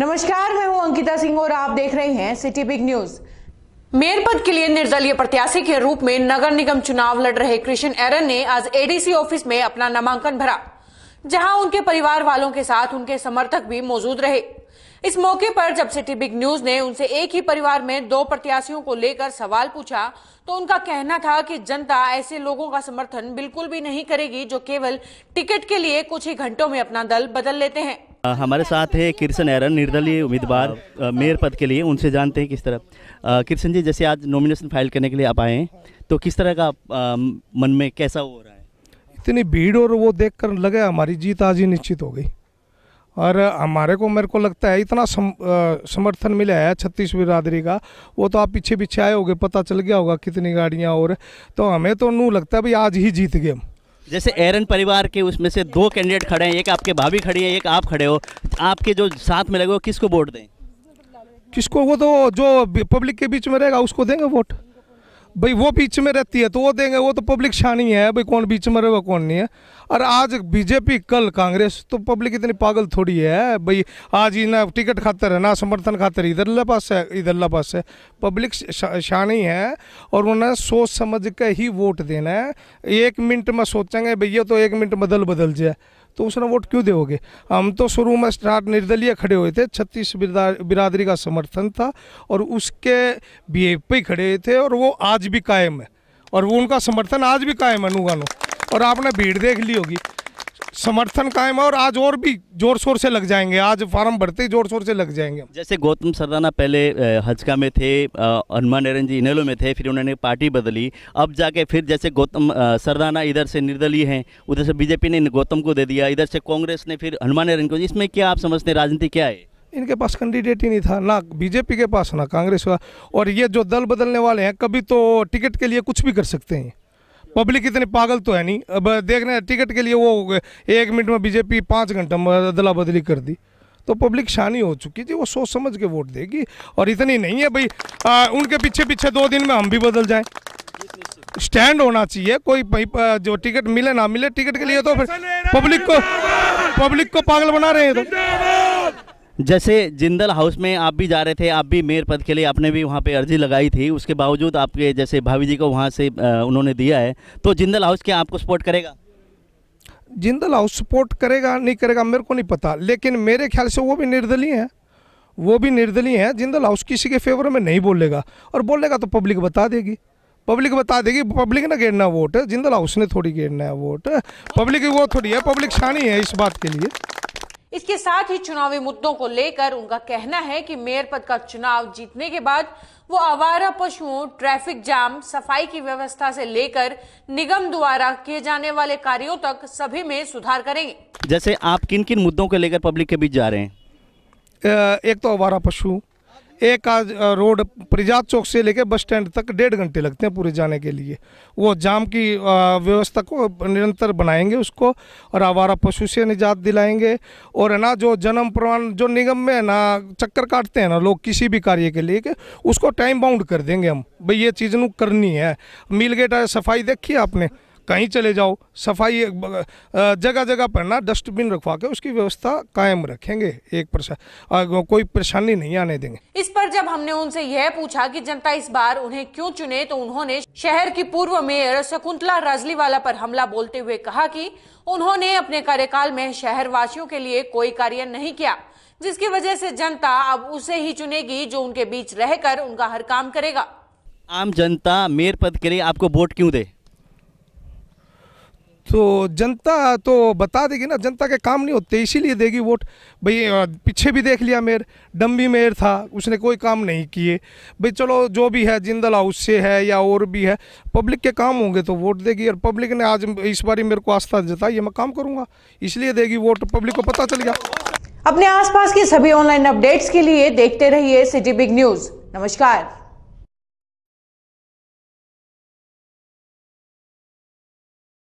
नमस्कार मैं हूं अंकिता सिंह और आप देख रहे हैं सिटी बिग न्यूज मेयर पद के लिए निर्दलीय प्रत्याशी के रूप में नगर निगम चुनाव लड़ रहे कृष्ण एरन ने आज एडीसी ऑफिस में अपना नामांकन भरा जहां उनके परिवार वालों के साथ उनके समर्थक भी मौजूद रहे इस मौके पर जब सिटी बिग न्यूज ने उनसे एक ही परिवार में दो प्रत्याशियों को लेकर सवाल पूछा तो उनका कहना था कि जनता ऐसे लोगों का समर्थन बिल्कुल भी नहीं करेगी जो केवल टिकट के लिए कुछ ही घंटों में अपना दल बदल लेते हैं हमारे साथ है किरसन एरन निर्दलीय उम्मीदवार मेयर पद के लिए उनसे जानते हैं किस तरह किरसन जी जैसे आज नॉमिनेशन फाइल करने के लिए आप आए हैं तो किस तरह का आ, मन में कैसा हो रहा है इतनी भीड़ और वो देख कर लगे हमारी जीत आज ही निश्चित हो गई और हमारे को मेरे को लगता है इतना सम, आ, समर्थन मिला है छत्तीस बिरादरी का वो तो आप पीछे पीछे आए होगे पता चल गया होगा कितनी गाड़ियाँ और तो हमें तो नू लगता है भाई आज ही जीत गए हम जैसे एरन परिवार के उसमें से दो कैंडिडेट खड़े हैं एक आपके भाभी खड़ी है एक आप खड़े हो आपके जो साथ में लगे हो किसको वोट दें किसको वो तो जो पब्लिक के बीच में रहेगा उसको देंगे वोट भाई वो बीच में रहती है तो वो देंगे वो तो पब्लिक छानी है भाई कौन बीच में रहेगा कौन नहीं है और आज बीजेपी कल कांग्रेस तो पब्लिक इतनी पागल थोड़ी है भाई आज ही ना टिकट खातर है ना समर्थन खातर इधरला पास है इधरला पास है पब्लिक शानी है और उन्हें सोच समझ के ही वोट देना है एक मिनट में सोचेंगे भैया तो एक मिनट बदल बदल जाए तो उसने वोट क्यों दोगे हम तो शुरू में स्टार्ट निर्दलीय खड़े हुए थे छत्तीस बिरादरी का समर्थन था और उसके बी पे खड़े हुए थे और वो आज भी कायम है और वो उनका समर्थन आज भी कायम है नुगानों और आपने भीड़ देख ली होगी समर्थन कायम है और आज और भी जोर शोर से लग जाएंगे आज फार्म भरते जोर शोर से लग जाएंगे जैसे गौतम सरदाना पहले हजका में थे हनुमान नारायण जी इनेलो में थे फिर उन्होंने पार्टी बदली अब जाके फिर जैसे गौतम सरदाना इधर से निर्दलीय हैं उधर से बीजेपी ने गौतम को दे दिया इधर से कांग्रेस ने फिर हनुमान नारायण को इसमें क्या आप समझते हैं राजनीति क्या है इनके पास कैंडिडेट ही नहीं था ना बीजेपी के पास ना कांग्रेस का और ये जो दल बदलने वाले हैं कभी तो टिकट के लिए कुछ भी कर सकते हैं पब्लिक इतनी पागल तो है नहीं अब देखने टिकट के लिए वो एक मिनट में बीजेपी पाँच घंटा में अदला बदली कर दी तो पब्लिक शानी हो चुकी थी वो सोच समझ के वोट देगी और इतनी नहीं है भाई आ, उनके पीछे पीछे दो दिन में हम भी बदल जाएं स्टैंड होना चाहिए कोई जो टिकट मिले ना मिले टिकट के लिए तो फिर पब्लिक को पब्लिक को पागल बना रहे हैं तो जैसे जिंदल हाउस में आप भी जा रहे थे आप भी मेयर पद के लिए आपने भी वहाँ पे अर्जी लगाई थी उसके बावजूद आपके जैसे भाभी जी को वहाँ से उन्होंने दिया है तो जिंदल हाउस क्या आपको सपोर्ट करेगा जिंदल हाउस सपोर्ट करेगा नहीं करेगा मेरे को नहीं पता लेकिन मेरे ख्याल से वो भी निर्दलीय हैं वो भी निर्दलीय हैं जिंदल हाउस किसी के फेवर में नहीं बोलेगा और बोलेगा तो पब्लिक बता देगी पब्लिक बता देगी पब्लिक ने गिरना वोट जिंदल हाउस ने थोड़ी गिरना है वोट पब्लिक वो थोड़ी है पब्लिक शानी है इस बात के लिए इसके साथ ही चुनावी मुद्दों को लेकर उनका कहना है कि मेयर पद का चुनाव जीतने के बाद वो आवारा पशुओं ट्रैफिक जाम सफाई की व्यवस्था से लेकर निगम द्वारा किए जाने वाले कार्यों तक सभी में सुधार करेंगे जैसे आप किन किन मुद्दों को लेकर पब्लिक के बीच जा रहे हैं एक तो आवारा पशु एक आज रोड प्रजात चौक से लेकर बस स्टैंड तक डेढ़ घंटे लगते हैं पूरे जाने के लिए वो जाम की व्यवस्था को निरंतर बनाएंगे उसको और आवारा पशु से निजात दिलाएंगे और है ना जो जन्म प्रमाण जो निगम में ना चक्कर काटते हैं ना लोग किसी भी कार्य के लिए के उसको टाइम बाउंड कर देंगे हम भाई ये चीज़ करनी है मील गेट सफाई देखी आपने कहीं चले जाओ सफाई जगह जगह पर ना डस्टबिन रखवा के उसकी व्यवस्था कायम रखेंगे एक परसा, कोई परेशानी नहीं आने देंगे इस पर जब हमने उनसे यह पूछा कि जनता इस बार उन्हें क्यों चुने तो उन्होंने शहर की पूर्व मेयर शकुंतला राजलीवाला पर हमला बोलते हुए कहा कि उन्होंने अपने कार्यकाल में शहरवासियों के लिए कोई कार्य नहीं किया जिसकी वजह से जनता अब उसे ही चुनेगी जो उनके बीच रहकर उनका हर काम करेगा आम जनता मेयर पद के लिए आपको वोट क्यों दे तो जनता तो बता देगी ना जनता के काम नहीं होते इसीलिए देगी वोट भाई पीछे भी देख लिया मेयर डम्बी मेयर था उसने कोई काम नहीं किए भाई चलो जो भी है जिंदल हाउस से है या और भी है पब्लिक के काम होंगे तो वोट देगी और पब्लिक ने आज इस बारी मेरे को आस्था जताई ये मैं काम करूँगा इसलिए देगी वोट पब्लिक को पता चल गया अपने आसपास की सभी ऑनलाइन अपडेट्स के लिए देखते रहिए सिटी बिग न्यूज़ नमस्कार